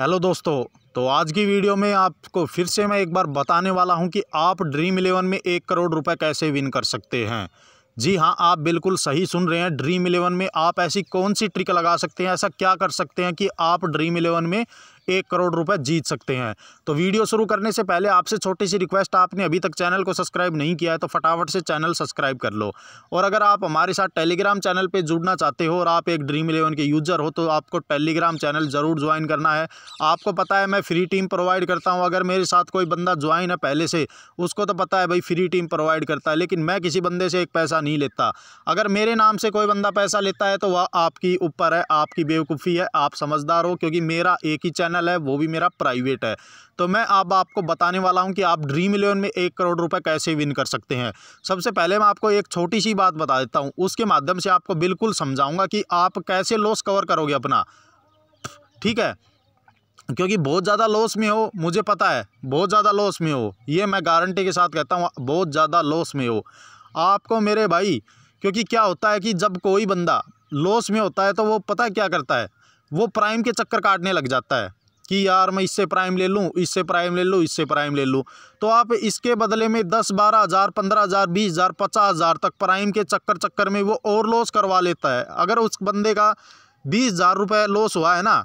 hello दोस्तों तो आज की वीडियो में आपको फिर से मैं एक बार बताने वाला हूं कि आप ड्रीम इलेवन में एक करोड़ रुपए कैसे विन कर सकते हैं जी हाँ आप बिल्कुल सही सुन रहे हैं ड्रीम इलेवन में आप ऐसी कौन सी ट्रिक लगा सकते हैं ऐसा क्या कर सकते हैं कि आप ड्रीम इलेवन में एक करोड़ रुपए जीत सकते हैं तो वीडियो शुरू करने से पहले आपसे छोटी सी रिक्वेस्ट आपने अभी तक चैनल को सब्सक्राइब नहीं किया है तो फटाफट से चैनल सब्सक्राइब कर लो और अगर आप हमारे साथ टेलीग्राम चैनल पर जुड़ना चाहते हो और आप एक ड्रीम इलेवन के यूज़र हो तो आपको टेलीग्राम चैनल ज़रूर ज्वाइन करना है आपको पता है मैं फ्री टीम प्रोवाइड करता हूँ अगर मेरे साथ कोई बंदा ज्वाइन है पहले से उसको तो पता है भाई फ्री टीम प्रोवाइड करता है लेकिन मैं किसी बंदे से एक पैसा नहीं लेता अगर मेरे नाम से कोई बंदा पैसा लेता है तो वह आपकी ऊपर है आपकी बेवकूफ़ी है आप समझदार हो क्योंकि मेरा एक ही चैनल चैनल है वो भी मेरा प्राइवेट है तो मैं अब आपको बताने वाला हूं कि आप ड्रीम इलेवन में एक करोड़ रुपए कैसे विन कर सकते हैं सबसे पहले मैं आपको एक छोटी सी बात बता देता हूं उसके माध्यम से आपको बिल्कुल समझाऊंगा कि आप कैसे लॉस कवर करोगे अपना ठीक है क्योंकि बहुत ज़्यादा लॉस में हो मुझे पता है बहुत ज़्यादा लॉस में हो ये मैं गारंटी के साथ कहता हूँ बहुत ज़्यादा लॉस में हो आपको मेरे भाई क्योंकि क्या होता है कि जब कोई बंदा लॉस में होता है तो वो पता क्या करता है वो प्राइम के चक्कर काटने लग जाता है कि यार मैं इससे प्राइम ले लूँ इससे प्राइम ले लूँ इससे प्राइम ले लूँ तो आप इसके बदले में दस बारह हज़ार पंद्रह हज़ार बीस हज़ार पचास हज़ार तक प्राइम के चक्कर चक्कर में वो और लॉस करवा लेता है अगर उस बंदे का बीस हज़ार रुपये लॉस हुआ है ना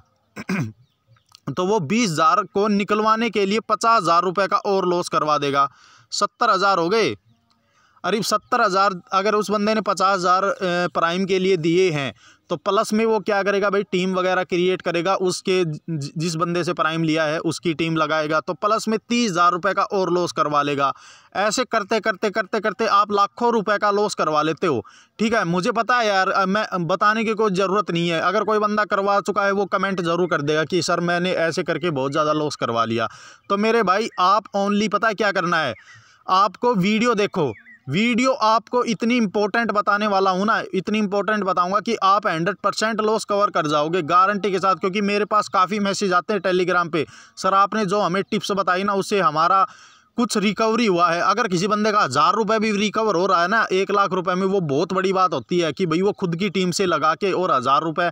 तो वो बीस हज़ार को निकलवाने के लिए पचास हज़ार रुपये का और लॉस करवा देगा सत्तर हज़ार हो गए अरे सत्तर हज़ार अगर उस बंदे ने पचास हज़ार प्राइम के लिए दिए हैं तो प्लस में वो क्या करेगा भाई टीम वगैरह क्रिएट करेगा उसके जिस बंदे से प्राइम लिया है उसकी टीम लगाएगा तो प्लस में तीस हज़ार रुपये का और लॉस करवा लेगा ऐसे करते करते करते करते आप लाखों रुपए का लॉस करवा लेते हो ठीक है मुझे पता है यार मैं बताने की कोई ज़रूरत नहीं है अगर कोई बंदा करवा चुका है वो कमेंट ज़रूर कर देगा कि सर मैंने ऐसे करके बहुत ज़्यादा लॉस करवा लिया तो मेरे भाई आप ओनली पता क्या करना है आपको वीडियो देखो वीडियो आपको इतनी इंपॉर्टेंट बताने वाला हूँ ना इतनी इंपॉर्टेंट बताऊँगा कि आप हंड्रेड परसेंट लॉस कवर कर जाओगे गारंटी के साथ क्योंकि मेरे पास काफ़ी मैसेज आते हैं टेलीग्राम पे सर आपने जो हमें टिप्स बताई ना उससे हमारा कुछ रिकवरी हुआ है अगर किसी बंदे का हज़ार रुपये भी रिकवर हो रहा है ना एक लाख रुपये में वो बहुत बड़ी बात होती है कि भाई वो खुद की टीम से लगा के और हज़ार रुपये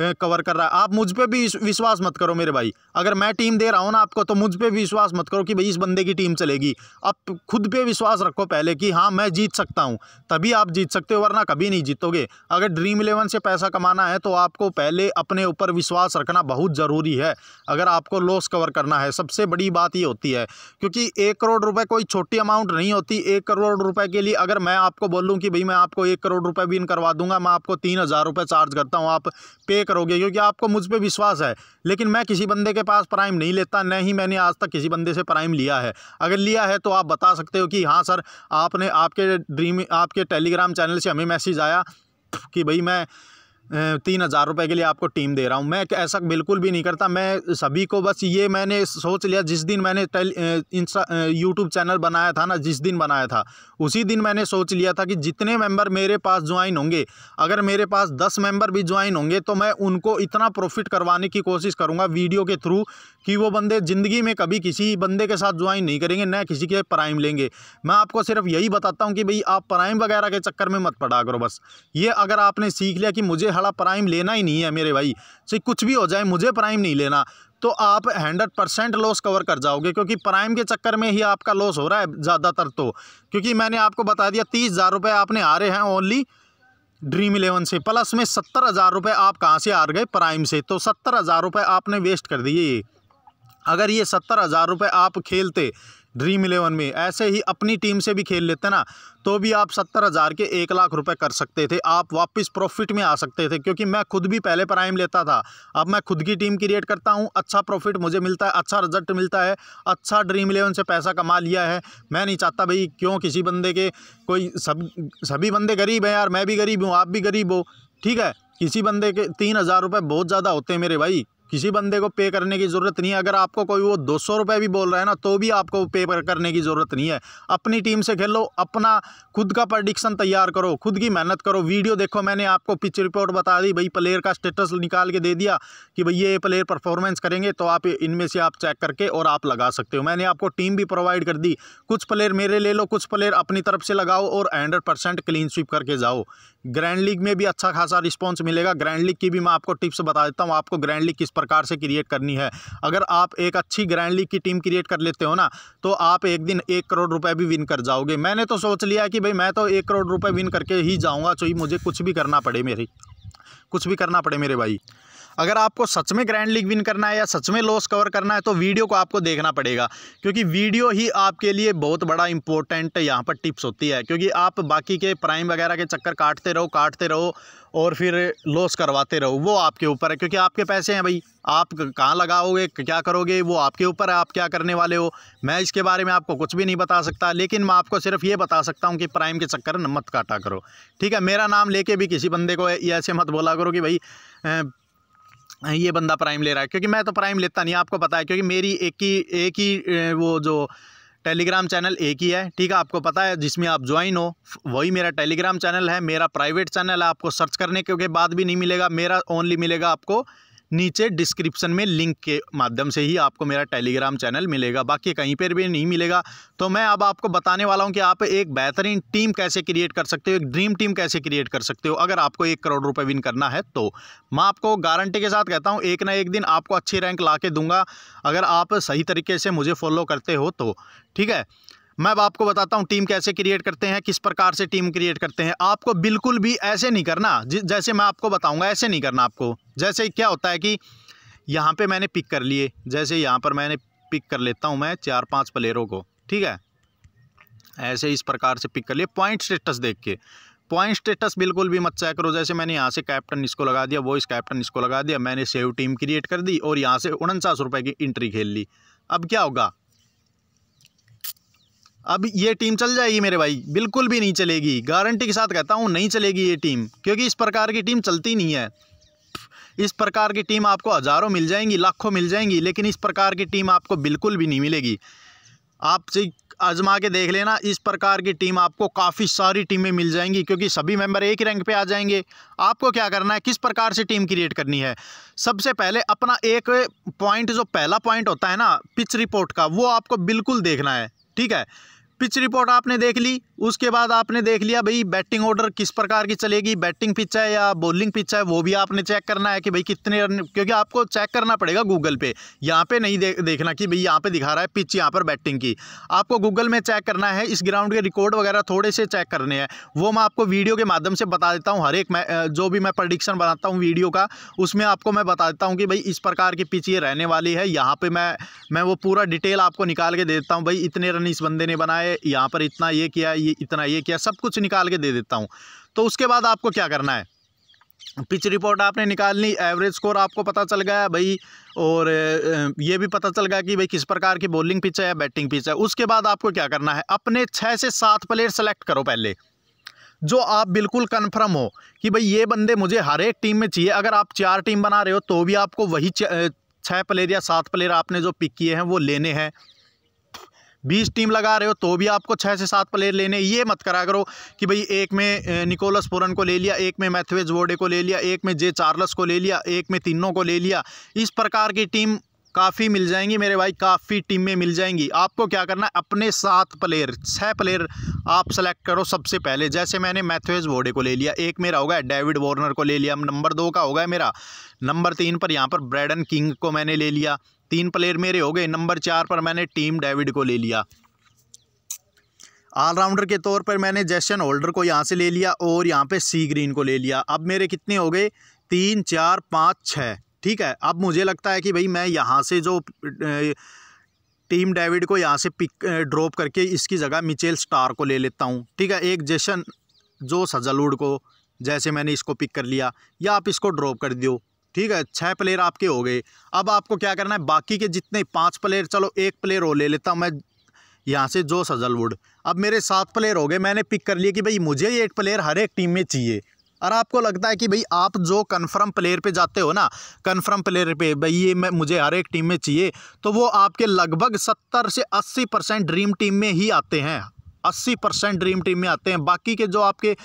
कवर कर रहा है आप मुझ पर भी विश्वास मत करो मेरे भाई अगर मैं टीम दे रहा हूँ ना आपको तो मुझ पर भी विश्वास मत करो कि भाई इस बंदे की टीम चलेगी आप खुद पे विश्वास रखो पहले कि हाँ मैं जीत सकता हूँ तभी आप जीत सकते हो वरना कभी नहीं जीतोगे अगर ड्रीम इलेवन से पैसा कमाना है तो आपको पहले अपने ऊपर विश्वास रखना बहुत ज़रूरी है अगर आपको लॉस कवर करना है सबसे बड़ी बात ये होती है क्योंकि एक करोड़ रुपए कोई छोटी अमाउंट नहीं होती एक करोड़ रुपए के लिए अगर मैं आपको बोलूँ कि भाई मैं आपको एक करोड़ रुपये भी इन करवा दूंगा मैं आपको तीन हज़ार रुपये चार्ज करता हूँ आप पे इसलिए करोगे क्योंकि आपको मुझ पर विश्वास है लेकिन मैं किसी बंदे के पास प्राइम नहीं लेता न ही मैंने आज तक किसी बंदे से प्राइम लिया है अगर लिया है तो आप बता सकते हो कि हाँ सर आपने आपके ड्रीम आपके टेलीग्राम चैनल से हमें मैसेज आया कि भाई मैं तीन हज़ार रुपये के लिए आपको टीम दे रहा हूँ मैं ऐसा बिल्कुल भी नहीं करता मैं सभी को बस ये मैंने सोच लिया जिस दिन मैंने टेल इंस्टा यूट्यूब चैनल बनाया था ना जिस दिन बनाया था उसी दिन मैंने सोच लिया था कि जितने मेंबर मेरे पास ज्वाइन होंगे अगर मेरे पास दस मेंबर भी ज्वाइन होंगे तो मैं उनको इतना प्रॉफिट करवाने की कोशिश करूँगा वीडियो के थ्रू कि वो बंदे ज़िंदगी में कभी किसी बंदे के साथ ज्वाइन नहीं करेंगे न किसी के प्राइम लेंगे मैं आपको सिर्फ यही बताता हूँ कि भाई आप प्राइम वगैरह के चक्कर में मत पड़ा करो बस ये अगर आपने सीख लिया कि मुझे हड़ा प्राइम लेना ही नहीं है मेरे भाई से कुछ भी हो जाए मुझे प्राइम नहीं लेना तो आप हंड्रेड परसेंट लॉस कवर कर जाओगे क्योंकि प्राइम के चक्कर में ही आपका लॉस हो रहा है ज़्यादातर तो क्योंकि मैंने आपको बता दिया तीस हज़ार रुपये आपने हारे हैं ओनली ड्रीम इलेवन से प्लस में सत्तर हज़ार रुपये आप कहाँ से हार गए प्राइम से तो सत्तर हज़ार रुपये आपने वेस्ट कर दिए अगर ये सत्तर हज़ार रुपये आप खेलते ड्रीम इलेवन में ऐसे ही अपनी टीम से भी खेल लेते ना तो भी आप सत्तर हज़ार के एक लाख रुपए कर सकते थे आप वापस प्रॉफिट में आ सकते थे क्योंकि मैं खुद भी पहले प्राइम लेता था अब मैं खुद की टीम क्रिएट करता हूँ अच्छा प्रॉफिट मुझे मिलता है अच्छा रिजल्ट मिलता है अच्छा ड्रीम इलेवन से पैसा कमा लिया है मैं नहीं चाहता भाई क्यों किसी बंदे के कोई सब सभी बंदे गरीब हैं यार मैं भी गरीब हूँ आप भी गरीब हो ठीक है किसी बंदे के तीन हज़ार रुपये बहुत ज़्यादा होते हैं मेरे भाई किसी बंदे को पे करने की ज़रूरत नहीं है अगर आपको कोई वो दो सौ रुपये भी बोल रहा है ना तो भी आपको पे करने की ज़रूरत नहीं है अपनी टीम से खेलो अपना खुद का प्रडिक्शन तैयार करो खुद की मेहनत करो वीडियो देखो मैंने आपको पिच रिपोर्ट बता दी भाई प्लेयर का स्टेटस निकाल के दे दिया कि भाई ये प्लेयर परफॉर्मेंस करेंगे तो आप इनमें से आप चेक करके और आप लगा सकते हो मैंने आपको टीम भी प्रोवाइड कर दी कुछ प्लेयर मेरे ले लो कुछ प्लेयर अपनी तरफ से लगाओ और हंड्रेड परसेंट क्लीन स्वीप करके जाओ ग्रैंड लीग में भी अच्छा खासा रिस्पॉन्स मिलेगा ग्रैंड लीग की भी मैं आपको टिप्स बता देता हूँ आपको ग्रैंड लीग किस पर प्रकार से क्रिएट करनी है अगर आप एक अच्छी ग्रैंड लीग की टीम क्रिएट कर लेते हो ना तो आप एक दिन एक करोड़ रुपए भी विन कर जाओगे मैंने तो सोच लिया कि भाई मैं तो एक करोड़ रुपए विन करके ही जाऊँगा चाहिए तो मुझे कुछ भी करना पड़े मेरी कुछ भी करना पड़े मेरे भाई अगर आपको सच में ग्रैंड लीग विन करना है या सच में लॉस कवर करना है तो वीडियो को आपको देखना पड़ेगा क्योंकि वीडियो ही आपके लिए बहुत बड़ा इंपॉर्टेंट यहाँ पर टिप्स होती है क्योंकि आप बाकी के प्राइम वगैरह के चक्कर काटते रहो काटते रहो और फिर लॉस करवाते रहो वो आपके ऊपर है क्योंकि आपके पैसे हैं भाई आप कहाँ लगाओगे क्या करोगे वो आपके ऊपर है आप क्या करने वाले हो मैं इसके बारे में आपको कुछ भी नहीं बता सकता लेकिन मैं आपको सिर्फ ये बता सकता हूँ कि प्राइम के चक्कर मत काटा करो ठीक है मेरा नाम लेके भी किसी बंदे को ऐसे मत बोला करो कि भाई ये बंदा प्राइम ले रहा है क्योंकि मैं तो प्राइम लेता नहीं आपको पता है क्योंकि मेरी एक ही एक ही वो जो टेलीग्राम चैनल एक ही है ठीक है आपको पता है जिसमें आप ज्वाइन हो वही मेरा टेलीग्राम चैनल है मेरा प्राइवेट चैनल है आपको सर्च करने के बाद भी नहीं मिलेगा मेरा ओनली मिलेगा आपको नीचे डिस्क्रिप्शन में लिंक के माध्यम से ही आपको मेरा टेलीग्राम चैनल मिलेगा बाकी कहीं पर भी नहीं मिलेगा तो मैं अब आपको बताने वाला हूँ कि आप एक बेहतरीन टीम कैसे क्रिएट कर सकते हो एक ड्रीम टीम कैसे क्रिएट कर सकते हो अगर आपको एक करोड़ रुपये विन करना है तो मैं आपको गारंटी के साथ कहता हूँ एक ना एक दिन आपको अच्छी रैंक ला के दूंगा अगर आप सही तरीके से मुझे फॉलो करते हो तो ठीक है मैं अब आपको बताता हूँ टीम कैसे क्रिएट करते हैं किस प्रकार से टीम क्रिएट करते हैं आपको बिल्कुल भी ऐसे नहीं करना जैसे मैं आपको बताऊंगा ऐसे नहीं करना आपको जैसे क्या होता है कि यहाँ पे मैंने पिक कर लिए जैसे यहाँ पर मैंने पिक कर लेता हूँ मैं चार पांच प्लेयरों को ठीक है ऐसे इस प्रकार से पिक कर लिए पॉइंट स्टेटस देख के पॉइंट स्टेटस बिल्कुल भी मत चेक करो जैसे मैंने यहाँ से कैप्टन इसको लगा दिया वो इस कैप्टन इसको लगा दिया मैंने सेव टीम क्रिएट कर दी और यहाँ से उनचास रुपये की इंट्री खेल ली अब क्या होगा अब ये टीम चल जाएगी मेरे भाई बिल्कुल भी नहीं चलेगी गारंटी के साथ कहता हूँ नहीं चलेगी ये टीम क्योंकि इस प्रकार की टीम चलती नहीं है इस प्रकार की टीम आपको हज़ारों मिल जाएंगी लाखों मिल जाएंगी लेकिन इस प्रकार की टीम आपको बिल्कुल भी नहीं मिलेगी आप से आजमा के देख लेना इस प्रकार की टीम आपको काफ़ी सारी टीमें मिल जाएंगी क्योंकि सभी मेंबर एक ही रैंक पे आ जाएंगे आपको क्या करना है किस प्रकार से टीम क्रिएट करनी है सबसे पहले अपना एक पॉइंट जो पहला पॉइंट होता है ना पिच रिपोर्ट का वो आपको बिल्कुल देखना है ठीक है पिच रिपोर्ट आपने देख ली उसके बाद आपने देख लिया भाई बैटिंग ऑर्डर किस प्रकार की चलेगी बैटिंग पिच है या बॉलिंग पिच है वो भी आपने चेक करना है कि भाई कितने रन क्योंकि आपको चेक करना पड़ेगा गूगल पे यहाँ पे नहीं दे, देखना कि भाई यहाँ पे दिखा रहा है पिच यहाँ पर बैटिंग की आपको गूगल में चेक करना है इस ग्राउंड के रिकॉर्ड वगैरह थोड़े से चेक करने हैं वो मैं आपको वीडियो के माध्यम से बता देता हूँ हर एक मैं जो भी मैं प्रडिक्शन बनाता हूँ वीडियो का उसमें आपको मैं बता देता हूँ कि भाई इस प्रकार की पिच ये रहने वाली है यहाँ पर मैं मैं वो पूरा डिटेल आपको निकाल के देता हूँ भाई इतने रन इस बंदे ने बनाए यहाँ पर इतना ये किया ये इतना ये किया सब कुछ निकाल के दे देता हूँ तो उसके बाद आपको क्या करना है पिच रिपोर्ट आपने निकाल ली एवरेज स्कोर आपको पता चल गया भाई और ये भी पता चल गया कि भाई किस प्रकार की बॉलिंग पिच है या बैटिंग पिच है उसके बाद आपको क्या करना है अपने छः से सात प्लेयर सेलेक्ट करो पहले जो आप बिल्कुल कन्फर्म हो कि भाई ये बंदे मुझे हर एक टीम में चाहिए अगर आप चार टीम बना रहे हो तो भी आपको वही छः प्लेयर या सात प्लेयर आपने जो पिक किए हैं वो लेने हैं बीस टीम लगा रहे हो तो भी आपको छः से सात प्लेयर लेने ये मत करा करो कि भाई एक में निकोलस पुरन को ले लिया एक में मैथवेज वोडे को ले लिया एक में जे चार्लस को ले लिया एक में तीनों को ले लिया इस प्रकार की टीम काफ़ी मिल जाएंगी मेरे भाई काफ़ी टीम में मिल जाएंगी आपको क्या करना है अपने सात प्लेयर छः प्लेयर आप सेलेक्ट करो सबसे पहले जैसे मैंने मैथ्यूज वोडे को ले लिया एक मेरा होगा डेविड वॉर्नर को ले लिया नंबर दो का होगा मेरा नंबर तीन पर यहाँ पर ब्रैडन किंग को मैंने ले लिया तीन प्लेयर मेरे हो गए नंबर चार पर मैंने टीम डेविड को ले लिया ऑलराउंडर के तौर पर मैंने जैसन होल्डर को यहाँ से ले लिया और यहाँ पे सी ग्रीन को ले लिया अब मेरे कितने हो गए तीन चार पाँच छः ठीक है अब मुझे लगता है कि भाई मैं यहाँ से जो टीम डेविड को यहाँ से पिक ड्रॉप करके इसकी जगह मिचेल स्टार को ले लेता हूँ ठीक है एक जैसन जो हजलूड को जैसे मैंने इसको पिक कर लिया या आप इसको ड्रॉप कर दो ठीक है छः प्लेयर आपके हो गए अब आपको क्या करना है बाकी के जितने पाँच प्लेयर चलो एक प्लेयर हो ले लेता हूँ मैं यहाँ से जो सजलवुड अब मेरे सात प्लेयर हो गए मैंने पिक कर लिया कि भाई मुझे एक प्लेयर हर एक टीम में चाहिए और आपको लगता है कि भाई आप जो कन्फर्म प्लेयर पे जाते हो ना कन्फर्म प्लेयर पे भाई ये मैं मुझे हर एक टीम में चाहिए तो वो आपके लगभग सत्तर से अस्सी परसेंट ड्रीम टीम में ही आते हैं अस्सी परसेंट ड्रीम टीम में आते हैं बाकी के जो आपके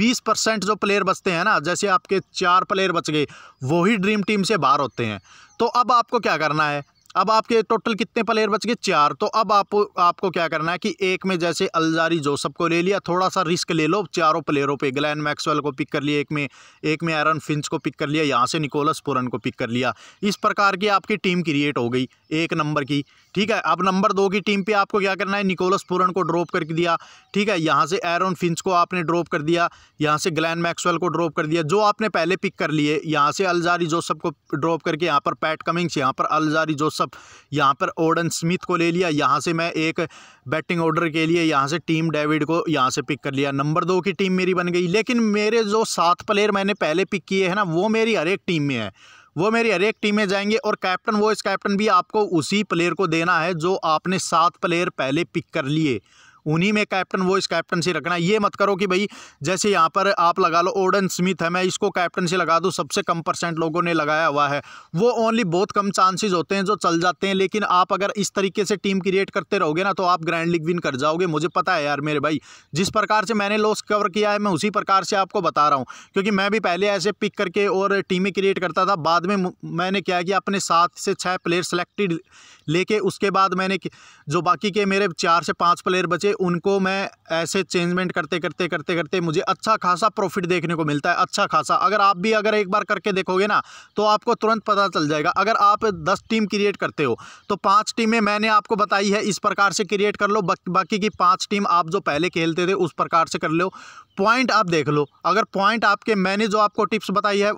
बीस परसेंट जो प्लेयर बचते हैं ना जैसे आपके चार प्लेयर बच गए वही ड्रीम टीम से बाहर होते हैं तो अब आपको क्या करना है अब आपके टोटल कितने प्लेयर बच गए चार तो अब आप आपको क्या करना है कि एक में जैसे अलजारी जोसफ को ले लिया थोड़ा सा रिस्क ले लो चारों प्लेयरों पे ग्लैन मैक्सवेल को पिक कर लिया एक में एक में एरन फिंच को पिक कर लिया यहाँ से निकोलस पुरन को पिक कर लिया इस प्रकार की आपकी टीम क्रिएट हो गई एक नंबर की ठीक है अब नंबर दो की टीम पे आपको क्या करना है निकोलस पुरन को ड्रॉप कर दिया ठीक है यहाँ से एरोन फिंच को आपने ड्रॉप कर दिया यहाँ से ग्लैन मैक्सवेल को ड्रॉप कर दिया जो आपने पहले पिक कर लिए यहाँ से अलजारी जोसफ को ड्रॉप करके यहाँ पर पैट कमिंग्स यहाँ पर अलजारी जोसफ यहाँ पर ओडन स्मिथ को ले लिया यहाँ से मैं एक बैटिंग ऑर्डर के लिए यहाँ से टीम डेविड को यहाँ से पिक कर लिया नंबर दो की टीम मेरी बन गई लेकिन मेरे जो सात प्लेयर मैंने पहले पिक किए हैं ना वो मेरी हर एक टीम में है वो मेरी हर एक टीम में जाएंगे और कैप्टन वॉइस कैप्टन भी आपको उसी प्लेयर को देना है जो आपने सात प्लेयर पहले पिक कर लिए उन्हीं में कैप्टन वो इस से रखना ये मत करो कि भाई जैसे यहाँ पर आप लगा लो ओडन स्मिथ है मैं इसको से लगा दूँ सबसे कम परसेंट लोगों ने लगाया हुआ है वो ओनली बहुत कम चांसेज होते हैं जो चल जाते हैं लेकिन आप अगर इस तरीके से टीम क्रिएट करते रहोगे ना तो आप ग्रैंड लीग विन कर जाओगे मुझे पता है यार मेरे भाई जिस प्रकार से मैंने लॉस कवर किया है मैं उसी प्रकार से आपको बता रहा हूँ क्योंकि मैं भी पहले ऐसे पिक करके और टीमें क्रिएट करता था बाद में मैंने क्या किया अपने सात से छः प्लेयर सेलेक्टेड लेके उसके बाद मैंने जो बाकी के मेरे चार से पाँच प्लेयर बचे उनको मैं ऐसे चेंजमेंट करते करते करते करते मुझे अच्छा खासा प्रॉफिट देखने को मिलता है अच्छा खासा अगर आप भी अगर एक बार करके देखोगे ना तो आपको तुरंत पता चल जाएगा अगर आप दस टीम क्रिएट करते हो तो पाँच टीमें मैंने आपको बताई है इस प्रकार से क्रिएट कर लो बाकी की पाँच टीम आप जो पहले खेलते थे उस प्रकार से कर लो पॉइंट आप देख लो अगर पॉइंट आपके मैंने जो आपको टिप्स बताई है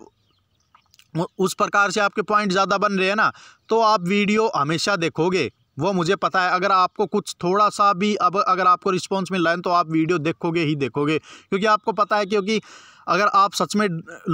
उस प्रकार से आपके पॉइंट ज़्यादा बन रहे हैं ना तो आप वीडियो हमेशा देखोगे वो मुझे पता है अगर आपको कुछ थोड़ा सा भी अब अगर आपको रिस्पॉन्स मिल रहा है तो आप वीडियो देखोगे ही देखोगे क्योंकि आपको पता है क्योंकि अगर आप सच में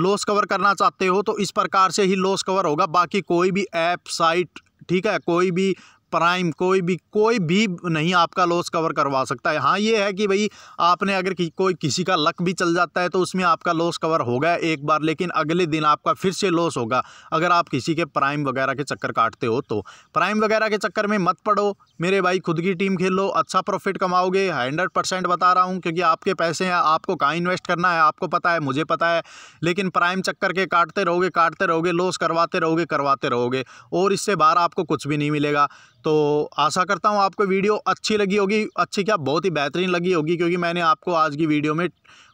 लॉस कवर करना चाहते हो तो इस प्रकार से ही लॉस कवर होगा बाकी कोई भी ऐप साइट ठीक है कोई भी प्राइम कोई भी कोई भी नहीं आपका लॉस कवर करवा सकता है हाँ ये है कि भाई आपने अगर कि, कोई किसी का लक भी चल जाता है तो उसमें आपका लॉस कवर हो गया एक बार लेकिन अगले दिन आपका फिर से लॉस होगा अगर आप किसी के प्राइम वगैरह के चक्कर काटते हो तो प्राइम वगैरह के चक्कर में मत पड़ो मेरे भाई खुद की टीम खेलो अच्छा प्रॉफिट कमाओगे हंड्रेड परसेंट बता रहा हूँ क्योंकि आपके पैसे हैं आपको कहाँ इन्वेस्ट करना है आपको पता है मुझे पता है लेकिन प्राइम चक्कर के काटते रहोगे काटते रहोगे लॉस करवाते रहोगे करवाते रहोगे और इससे बाहर आपको कुछ भी नहीं मिलेगा तो आशा करता हूँ आपको वीडियो अच्छी लगी होगी अच्छी क्या बहुत ही बेहतरीन लगी होगी क्योंकि मैंने आपको आज की वीडियो में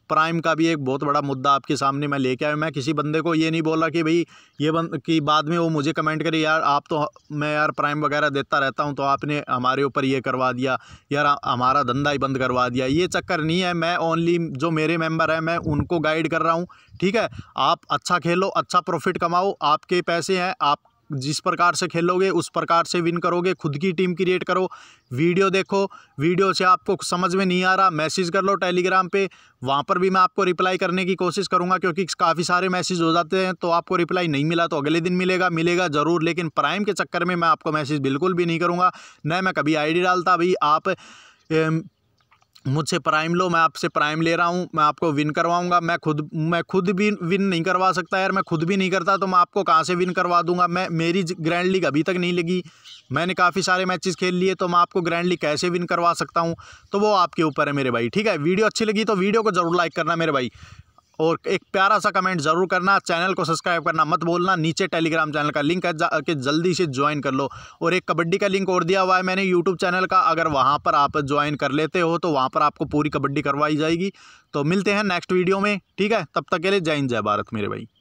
प्राइम का भी एक बहुत बड़ा मुद्दा आपके सामने मैं लेके आया मैं किसी बंदे को ये नहीं बोला कि भाई ये बंद कि बाद में वो मुझे कमेंट करे यार आप तो मैं यार प्राइम वगैरह देता रहता हूँ तो आपने हमारे ऊपर ये करवा दिया यार हमारा धंधा ही बंद करवा दिया ये चक्कर नहीं है मैं ओनली जो मेरे मेम्बर हैं मैं उनको गाइड कर रहा हूँ ठीक है आप अच्छा खेलो अच्छा प्रॉफिट कमाओ आपके पैसे हैं आप जिस प्रकार से खेलोगे उस प्रकार से विन करोगे खुद की टीम क्रिएट करो वीडियो देखो वीडियो से आपको समझ में नहीं आ रहा मैसेज कर लो टेलीग्राम पे वहाँ पर भी मैं आपको रिप्लाई करने की कोशिश करूँगा क्योंकि काफ़ी सारे मैसेज हो जाते हैं तो आपको रिप्लाई नहीं मिला तो अगले दिन मिलेगा मिलेगा ज़रूर लेकिन प्राइम के चक्कर में मैं आपको मैसेज बिल्कुल भी नहीं करूँगा न मैं कभी आई डालता भाई आप मुझसे प्राइम लो मैं आपसे प्राइम ले रहा हूँ मैं आपको विन करवाऊँगा मैं खुद मैं खुद भी विन नहीं करवा सकता यार मैं खुद भी नहीं करता तो मैं आपको कहाँ से विन करवा दूंगा मैं मेरी ग्रैंड लीग अभी तक नहीं लगी मैंने काफ़ी सारे मैचेस खेल लिए तो मैं आपको ग्रैंड लीग कैसे विन करवा सकता हूँ तो वो आपके ऊपर है मेरे भाई ठीक है वीडियो अच्छी लगी तो वीडियो को ज़रूर लाइक करना मेरे भाई और एक प्यारा सा कमेंट ज़रूर करना चैनल को सब्सक्राइब करना मत बोलना नीचे टेलीग्राम चैनल का लिंक है कि जल्दी से ज्वाइन कर लो और एक कबड्डी का लिंक और दिया हुआ है मैंने यूट्यूब चैनल का अगर वहाँ पर आप ज्वाइन कर लेते हो तो वहाँ पर आपको पूरी कबड्डी करवाई जाएगी तो मिलते हैं नेक्स्ट वीडियो में ठीक है तब तक के लिए जय हिंद जय भारत मेरे भाई